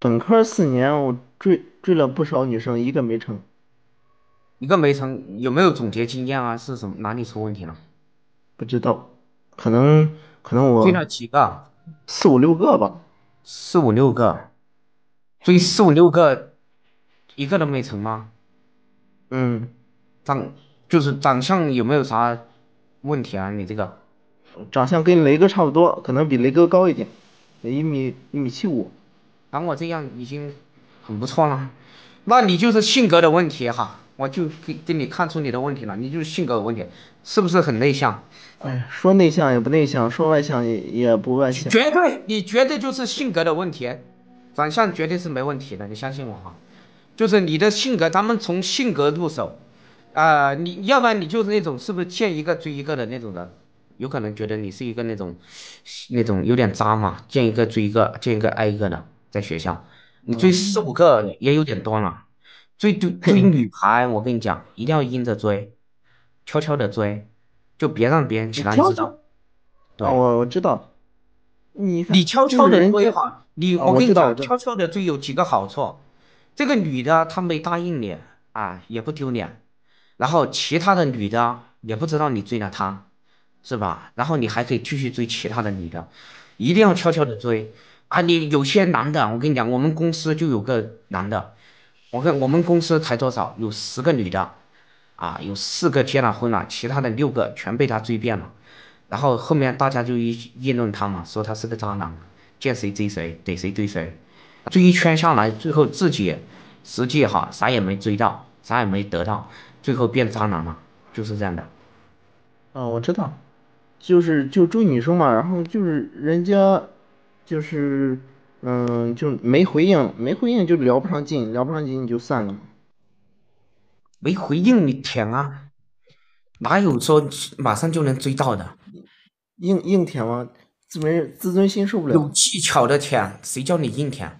本科四年，我追追了不少女生，一个没成，一个没成，有没有总结经验啊？是什么？哪里出问题了？不知道，可能可能我追了几个，四五六个吧，四五六个，追四五六个，一个都没成吗？嗯，长就是长相有没有啥问题啊？你这个长相跟雷哥差不多，可能比雷哥高一点，一米一米七五。谈我这样已经很不错了，那你就是性格的问题哈，我就给给你看出你的问题了，你就是性格有问题，是不是很内向？哎，说内向也不内向，说外向也也不外向。绝对，你绝对就是性格的问题，长相绝对是没问题的，你相信我哈。就是你的性格，咱们从性格入手，啊，你要不然你就是那种是不是见一个追一个的那种的，有可能觉得你是一个那种那种有点渣嘛，见一个追一个，见一个爱一个的。在学校，你追四五个也有点多了。追追追女排，我跟你讲，一定要硬着追，悄悄的追，就别让别人其他人知道。对，我我知道。你你悄悄的追哈，你我跟你讲，悄悄的追有几个好处。这个女的她没答应你啊，也不丢脸。然后其他的女的也不知道你追了她，是吧？然后你还可以继续追其他的女的，一定要悄悄的追。啊，你有些男的，我跟你讲，我们公司就有个男的，我看我们公司才多少，有十个女的，啊，有四个结了婚了，其他的六个全被他追遍了，然后后面大家就议议论他嘛，说他是个渣男，见谁追谁，逮谁追谁，追一圈下来，最后自己实际哈啥也没追到，啥也没得到，最后变渣男了，就是这样的。哦，我知道，就是就追女生嘛，然后就是人家。就是，嗯，就没回应，没回应就聊不上劲，聊不上劲你就散了嘛。没回应你舔啊？哪有说马上就能追到的？硬硬舔吗？自尊自尊心受不了。有技巧的舔，谁叫你硬舔？